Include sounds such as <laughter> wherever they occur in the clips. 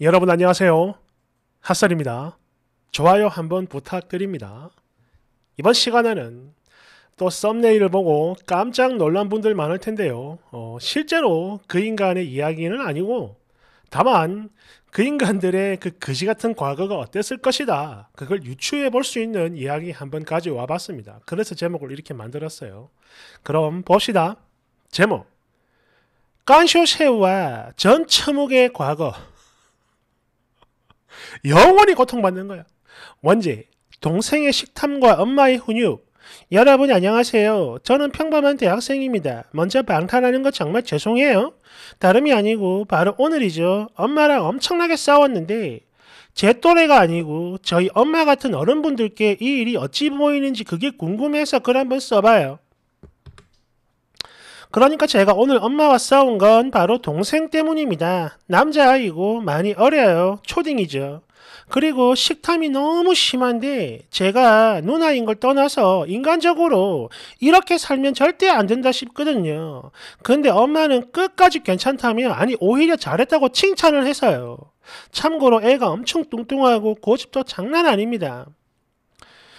여러분 안녕하세요. 핫살입니다 좋아요 한번 부탁드립니다. 이번 시간에는 또 썸네일을 보고 깜짝 놀란 분들 많을 텐데요. 어, 실제로 그 인간의 이야기는 아니고 다만 그 인간들의 그 거지 같은 과거가 어땠을 것이다. 그걸 유추해 볼 수 있는 이야기 한번 가져와 봤습니다. 그래서 제목을 이렇게 만들었어요. 그럼 봅시다. 제목 깐쇼쉐와 우전처묵의 과거 영원히 고통받는 거야. 원지, 동생의 식탐과 엄마의 훈육. 여러분 안녕하세요. 저는 평범한 대학생입니다. 먼저 방탄하는 거 정말 죄송해요. 다름이 아니고 바로 오늘이죠. 엄마랑 엄청나게 싸웠는데 제 또래가 아니고 저희 엄마 같은 어른분들께 이 일이 어찌 보이는지 그게 궁금해서 글 한번 써봐요. 그러니까 제가 오늘 엄마와 싸운 건 바로 동생 때문입니다. 남자아이고 많이 어려요. 초딩이죠. 그리고 식탐이 너무 심한데 제가 누나인 걸 떠나서 인간적으로 이렇게 살면 절대 안 된다 싶거든요. 근데 엄마는 끝까지 괜찮다며 아니 오히려 잘했다고 칭찬을 해서요. 참고로 애가 엄청 뚱뚱하고 고집도 장난 아닙니다.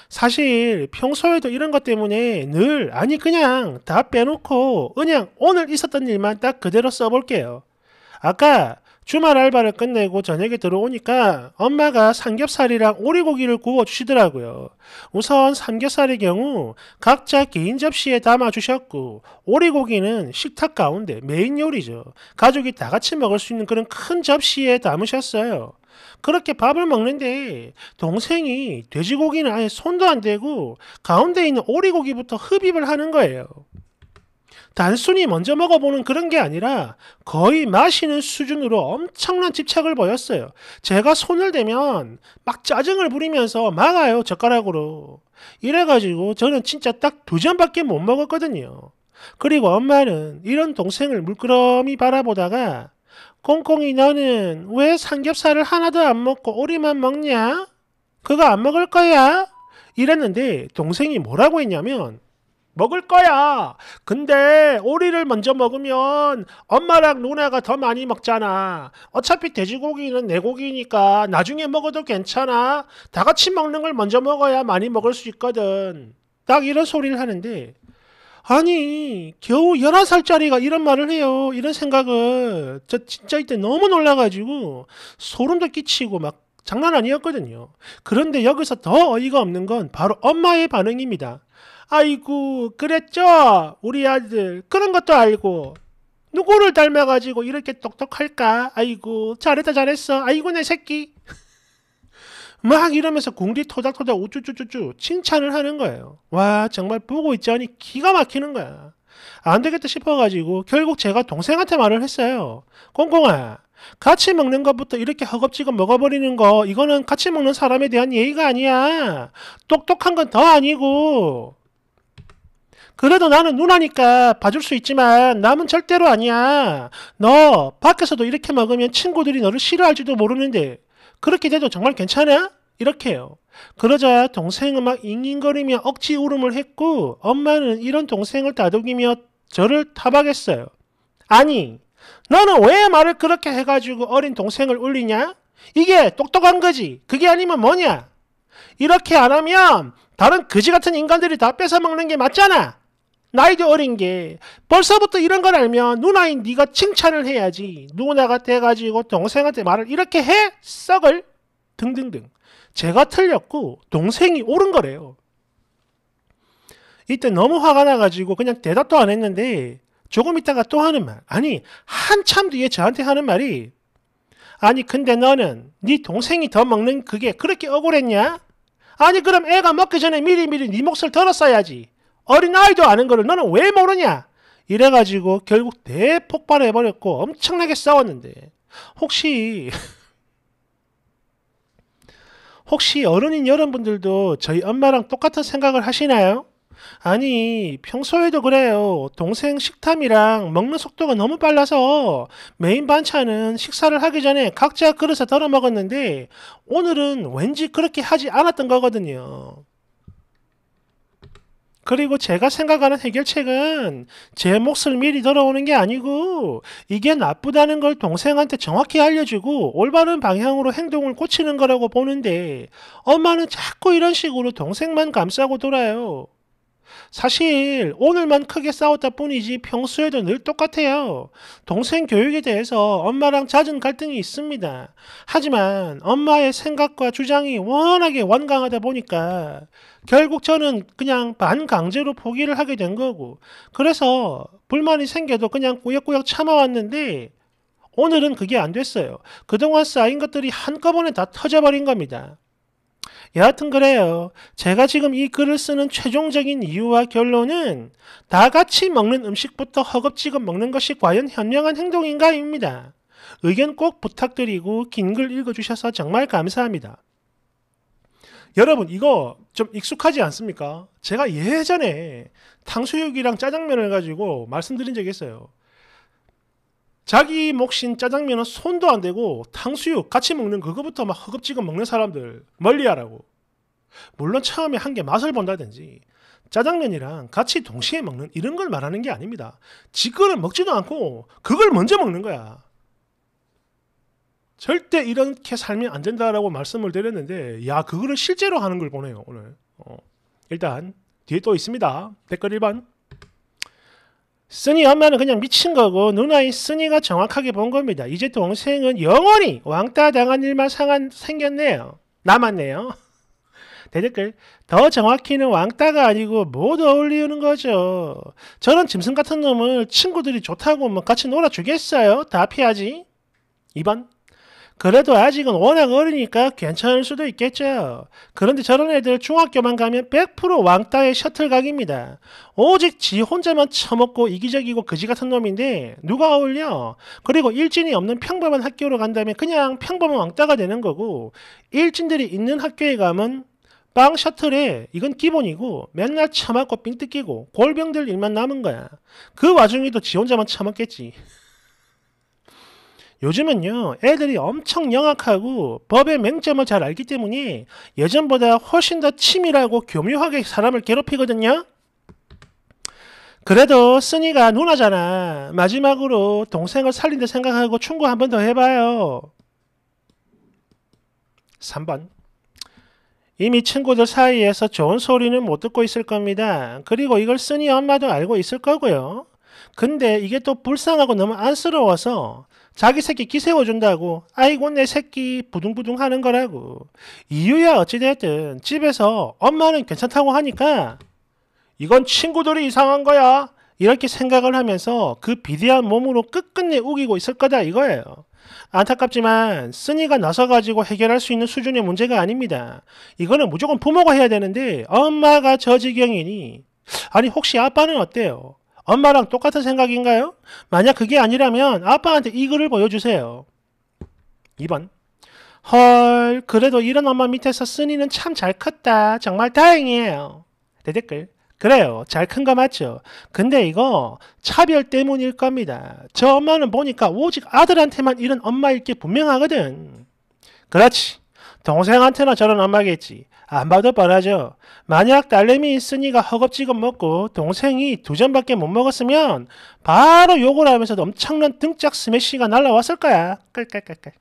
사실 평소에도 이런 것 때문에 늘 아니 그냥 다 빼놓고 그냥 오늘 있었던 일만 딱 그대로 써볼게요. 아까 주말 알바를 끝내고 저녁에 들어오니까 엄마가 삼겹살이랑 오리고기를 구워주시더라고요. 우선 삼겹살의 경우 각자 개인 접시에 담아주셨고 오리고기는 식탁 가운데 메인 요리죠. 가족이 다 같이 먹을 수 있는 그런 큰 접시에 담으셨어요. 그렇게 밥을 먹는데 동생이 돼지고기는 아예 손도 안 대고 가운데 있는 오리고기부터 흡입을 하는 거예요. 단순히 먼저 먹어보는 그런 게 아니라 거의 마시는 수준으로 엄청난 집착을 보였어요. 제가 손을 대면 막 짜증을 부리면서 막아요, 젓가락으로. 이래가지고 저는 진짜 딱 두 잔밖에 못 먹었거든요. 그리고 엄마는 이런 동생을 물끄러미 바라보다가 꽁꽁이 너는 왜 삼겹살을 하나도 안 먹고 오리만 먹냐? 그거 안 먹을 거야? 이랬는데 동생이 뭐라고 했냐면 먹을 거야. 근데 오리를 먼저 먹으면 엄마랑 누나가 더 많이 먹잖아. 어차피 돼지고기는 내 고기니까 나중에 먹어도 괜찮아. 다 같이 먹는 걸 먼저 먹어야 많이 먹을 수 있거든. 딱 이런 소리를 하는데 아니 겨우 11살짜리가 이런 말을 해요. 이런 생각을 저 진짜 이때 너무 놀라가지고 소름도 끼치고 막 장난 아니었거든요. 그런데 여기서 더 어이가 없는 건 바로 엄마의 반응입니다. 아이고 그랬죠? 우리 아들 그런 것도 알고 누구를 닮아가지고 이렇게 똑똑할까? 아이고 잘했다 잘했어. 아이고 내 새끼. 막 이러면서 궁디 토닥토닥 우쭈쭈쭈쭈 칭찬을 하는 거예요. 와 정말 보고 있자니 기가 막히는 거야. 안 되겠다 싶어가지고 결국 제가 동생한테 말을 했어요. 꽁꽁아 같이 먹는 것부터 이렇게 허겁지겁 먹어버리는 거 이거는 같이 먹는 사람에 대한 예의가 아니야. 똑똑한 건 더 아니고 그래도 나는 누나니까 봐줄 수 있지만 남은 절대로 아니야. 너 밖에서도 이렇게 먹으면 친구들이 너를 싫어할지도 모르는데 그렇게 돼도 정말 괜찮아? 이렇게 해요. 그러자 동생은 막 잉잉거리며 억지 울음을 했고 엄마는 이런 동생을 다독이며 저를 타박했어요. 아니, 너는 왜 말을 그렇게 해가지고 어린 동생을 울리냐? 이게 똑똑한 거지. 그게 아니면 뭐냐? 이렇게 안 하면 다른 그지 같은 인간들이 다 뺏어먹는 게 맞잖아. 나이도 어린 게 벌써부터 이런 걸 알면 누나인 네가 칭찬을 해야지 누나가 돼가지고 동생한테 말을 이렇게 해 썩을 등등등 제가 틀렸고 동생이 옳은 거래요 이때 너무 화가 나가지고 그냥 대답도 안 했는데 조금 있다가 또 하는 말 아니 한참 뒤에 저한테 하는 말이 아니 근데 너는 네 동생이 더 먹는 그게 그렇게 억울했냐? 아니 그럼 애가 먹기 전에 미리미리 네 몫을 덜었어야지 어린아이도 아는 거를 너는 왜 모르냐? 이래가지고 결국 대폭발 해버렸고 엄청나게 싸웠는데 혹시 <laughs> 혹시 어른인 여러분들도 저희 엄마랑 똑같은 생각을 하시나요? 아니 평소에도 그래요 동생 식탐이랑 먹는 속도가 너무 빨라서 메인 반찬은 식사를 하기 전에 각자 그릇에 덜어 먹었는데 오늘은 왠지 그렇게 하지 않았던 거거든요 그리고 제가 생각하는 해결책은 제 몫을 미리 들어오는 게 아니고 이게 나쁘다는 걸 동생한테 정확히 알려주고 올바른 방향으로 행동을 꽂히는 거라고 보는데 엄마는 자꾸 이런 식으로 동생만 감싸고 돌아요. 사실 오늘만 크게 싸웠다 뿐이지 평소에도 늘 똑같아요. 동생 교육에 대해서 엄마랑 잦은 갈등이 있습니다. 하지만 엄마의 생각과 주장이 워낙에 완강하다 보니까 결국 저는 그냥 반강제로 포기를 하게 된 거고 그래서 불만이 생겨도 그냥 꾸역꾸역 참아왔는데 오늘은 그게 안 됐어요. 그동안 쌓인 것들이 한꺼번에 다 터져버린 겁니다. 여하튼 그래요. 제가 지금 이 글을 쓰는 최종적인 이유와 결론은 다 같이 먹는 음식부터 허겁지겁 먹는 것이 과연 현명한 행동인가입니다. 의견 꼭 부탁드리고 긴 글 읽어주셔서 정말 감사합니다. 여러분 이거 좀 익숙하지 않습니까? 제가 예전에 탕수육이랑 짜장면을 가지고 말씀드린 적이 있어요. 자기 몫인 짜장면은 손도 안 대고 탕수육 같이 먹는 그거부터 막 허겁지겁 먹는 사람들 멀리하라고. 물론 처음에 한 개 맛을 본다든지 짜장면이랑 같이 동시에 먹는 이런 걸 말하는 게 아닙니다. 지거는 먹지도 않고 그걸 먼저 먹는 거야. 절대 이렇게 살면 안 된다라고 말씀을 드렸는데 야 그거를 실제로 하는 걸 보네요 오늘. 어. 일단 뒤에 또 있습니다. 댓글 1번. 스니 엄마는 그냥 미친 거고 누나인 스니가 정확하게 본 겁니다. 이제 동생은 영원히 왕따 당한 일만 상한, 생겼네요. 남았네요. <laughs> 대댓글 더 정확히는 왕따가 아니고 못 어울리는 거죠. 저런 짐승 같은 놈을 친구들이 좋다고 뭐 같이 놀아주겠어요? 다 피하지. 2번 그래도 아직은 워낙 어리니까 괜찮을 수도 있겠죠. 그런데 저런 애들 중학교만 가면 100% 왕따의 셔틀각입니다. 오직 지 혼자만 처먹고 이기적이고 그지 같은 놈인데 누가 어울려? 그리고 일진이 없는 평범한 학교로 간다면 그냥 평범한 왕따가 되는 거고 일진들이 있는 학교에 가면 빵 셔틀에 이건 기본이고 맨날 처맞고 삥 뜯기고 골병들 일만 남은 거야. 그 와중에도 지 혼자만 처먹겠지. 요즘은요, 애들이 엄청 영악하고 법의 맹점을 잘 알기 때문에 예전보다 훨씬 더 치밀하고 교묘하게 사람을 괴롭히거든요? 그래도 쓰니가 누나잖아. 마지막으로 동생을 살린다 생각하고 충고 한 번 더 해봐요. 3번. 이미 친구들 사이에서 좋은 소리는 못 듣고 있을 겁니다. 그리고 이걸 쓰니 엄마도 알고 있을 거고요. 근데 이게 또 불쌍하고 너무 안쓰러워서 자기 새끼 기세워준다고 아이고 내 새끼 부둥부둥 하는 거라고 이유야 어찌됐든 집에서 엄마는 괜찮다고 하니까 이건 친구들이 이상한 거야 이렇게 생각을 하면서 그 비대한 몸으로 끝끝내 우기고 있을 거다 이거예요. 안타깝지만 쓰니가 나서가지고 해결할 수 있는 수준의 문제가 아닙니다. 이거는 무조건 부모가 해야 되는데 엄마가 저 지경이니 아니 혹시 아빠는 어때요? 엄마랑 똑같은 생각인가요? 만약 그게 아니라면 아빠한테 이 글을 보여주세요. 2번 헐 그래도 이런 엄마 밑에서 쓰니는 참 잘 컸다. 정말 다행이에요. 대댓글 그래요. 잘 큰 거 맞죠? 근데 이거 차별 때문일 겁니다. 저 엄마는 보니까 오직 아들한테만 이런 엄마일 게 분명하거든. 그렇지. 동생한테나 저런 엄마겠지. 안 봐도 뻔하죠. 만약 딸내미 있으니가 허겁지겁 먹고 동생이 두 잔밖에 못 먹었으면 바로 욕을 하면서 엄청난 등짝 스매시가 날라왔을 거야. 깔깔깔깔.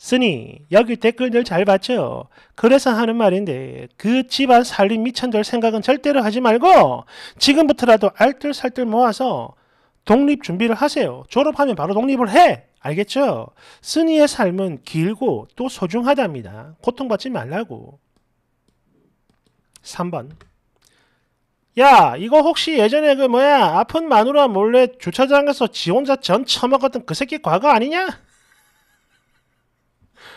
쓰니 여기 댓글들 잘 봤죠? 그래서 하는 말인데 그 집안 살림 미천들 생각은 절대로 하지 말고 지금부터라도 알뜰살뜰 모아서 독립 준비를 하세요. 졸업하면 바로 독립을 해! 알겠죠? 쓰니의 삶은 길고 또 소중하답니다. 고통받지 말라고. 3번. 야, 이거 혹시 예전에 그 뭐야, 아픈 마누라 몰래 주차장에서 지 혼자 전 처먹었던 그 새끼 과거 아니냐?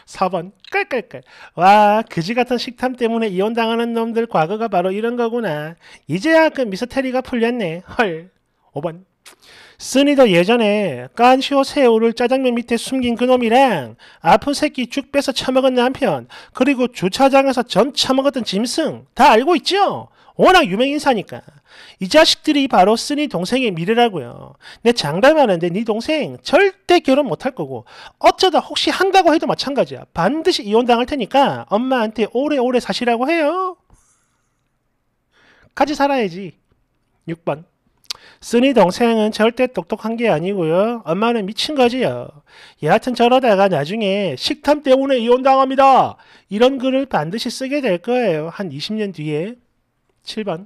4번 깔깔깔 와 그지 같은 식탐 때문에 이혼당하는 놈들 과거가 바로 이런 거구나 이제야 그 미스테리가 풀렸네 헐 5번 쓰니더 예전에 깐시오 새우를 짜장면 밑에 숨긴 그놈이랑 아픈 새끼 죽 뺏어 처먹은 남편 그리고 주차장에서 점 처먹었던 짐승 다 알고 있죠? 워낙 유명인사니까. 이 자식들이 바로 쓰니 동생의 미래라고요. 내 장담하는데 네 동생 절대 결혼 못할 거고 어쩌다 혹시 한다고 해도 마찬가지야. 반드시 이혼당할 테니까 엄마한테 오래오래 사시라고 해요. 같이 살아야지. 6번. 쓰니 동생은 절대 똑똑한 게 아니고요. 엄마는 미친 거지요. 여하튼 저러다가 나중에 식탐 때문에 이혼당합니다. 이런 글을 반드시 쓰게 될 거예요. 한 20년 뒤에. 7번.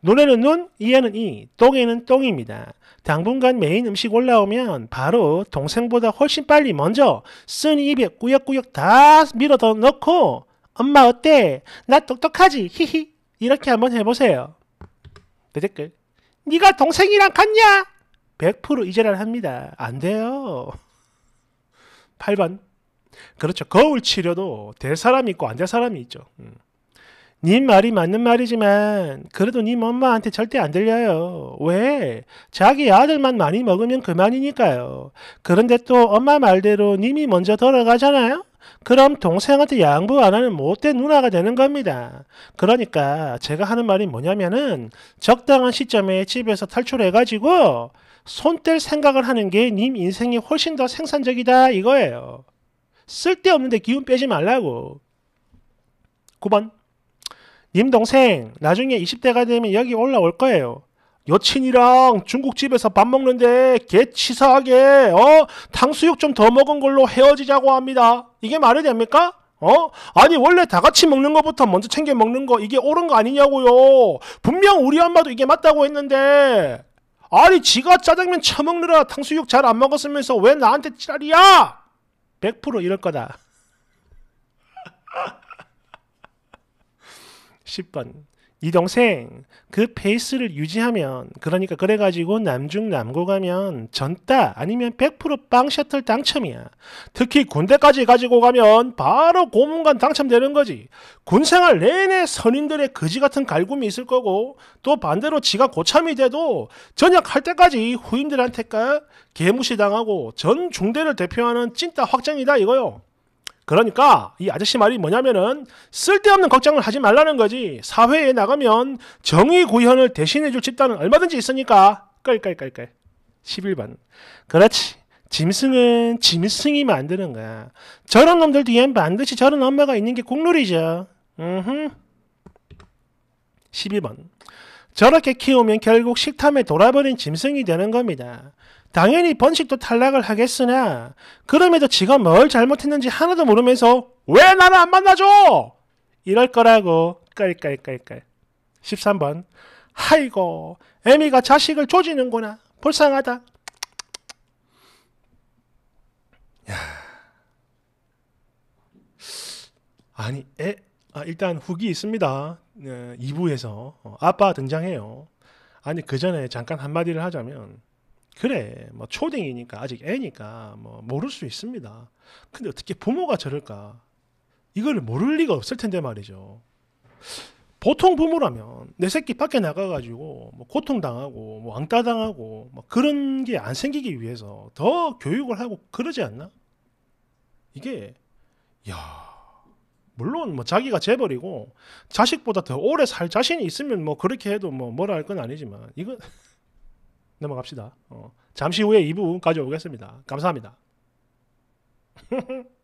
눈에는 눈, 이에는 이, 똥에는 똥입니다. 당분간 메인 음식 올라오면 바로 동생보다 훨씬 빨리 먼저 쓴 입에 꾸역꾸역 다 밀어 더 넣고 엄마 어때? 나 똑똑하지? 히히. 이렇게 한번 해보세요. 내 댓글. 네가 동생이랑 같냐? 100% 이제란 합니다. 안 돼요. 8번. 그렇죠. 거울 치료도 될 사람이 있고 안 될 사람이 있죠. 님 음. 네 말이 맞는 말이지만 그래도 님 네 엄마한테 절대 안 들려요. 왜? 자기 아들만 많이 먹으면 그만이니까요. 그런데 또 엄마 말대로 님이 먼저 돌아가잖아요. 그럼 동생한테 양보 안 하는 못된 누나가 되는 겁니다. 그러니까 제가 하는 말이 뭐냐면은 적당한 시점에 집에서 탈출해가지고 손 뗄 생각을 하는 게 님 인생이 훨씬 더 생산적이다 이거예요. 쓸데없는데 기운 빼지 말라고. 9번 님 동생 나중에 20대가 되면 여기 올라올 거예요. 여친이랑 중국집에서 밥 먹는데 개 치사하게 어 탕수육 좀 더 먹은 걸로 헤어지자고 합니다. 이게 말이 됩니까? 어? 아니 원래 다 같이 먹는 것부터 먼저 챙겨 먹는 거 이게 옳은 거 아니냐고요. 분명 우리 엄마도 이게 맞다고 했는데 아니 지가 짜장면 처먹느라 탕수육 잘 안 먹었으면서 왜 나한테 찌라리야100% 이럴 거다. 10번 <laughs> 이동생 그 페이스를 유지하면 그러니까 그래가지고 남중 남고 가면 전따 아니면 100%빵 셔틀 당첨이야. 특히 군대까지 가지고 가면 바로 고문관 당첨되는 거지. 군생활 내내 선인들의 거지 같은 갈굼이 있을 거고 또 반대로 지가 고참이 돼도 전역할 때까지 후임들한테까 개무시 당하고 전 중대를 대표하는 찐따 확장이다 이거요. 그러니까 이 아저씨 말이 뭐냐면은 쓸데없는 걱정을 하지 말라는 거지. 사회에 나가면 정의 구현을 대신해 줄 집단은 얼마든지 있으니까. 깔깔깔깔. 11번. 그렇지. 짐승은 짐승이 만드는 거야. 저런 놈들 뒤엔 반드시 저런 엄마가 있는 게 국룰이죠. 음. 12번. 저렇게 키우면 결국 식탐에 돌아버린 짐승이 되는 겁니다. 당연히 번식도 탈락을 하겠으나 그럼에도 지가 뭘 잘못했는지 하나도 모르면서 왜 나를 안 만나줘? 이럴 거라고 깔깔깔깔 13번 아이고 애미가 자식을 조지는구나 불쌍하다 야 아니 애 아, 일단 후기 있습니다. 네, 2부에서 어, 아빠 등장해요. 아니 그 전에 잠깐 한마디를 하자면 그래 뭐 초딩이니까 아직 애니까 뭐 모를 수 있습니다. 근데 어떻게 부모가 저럴까? 이걸 모를 리가 없을 텐데 말이죠. 보통 부모라면 내 새끼 밖에 나가가지고 뭐 고통당하고 뭐 왕따당하고 뭐 그런 게 안 생기기 위해서 더 교육을 하고 그러지 않나? 이게 야 물론 뭐 자기가 재벌이고 자식보다 더 오래 살 자신이 있으면 뭐 그렇게 해도 뭐 뭐라 할 건 아니지만 이건 <laughs> 넘어갑시다. 어. 잠시 후에 2부 가져오겠습니다. 감사합니다. <laughs>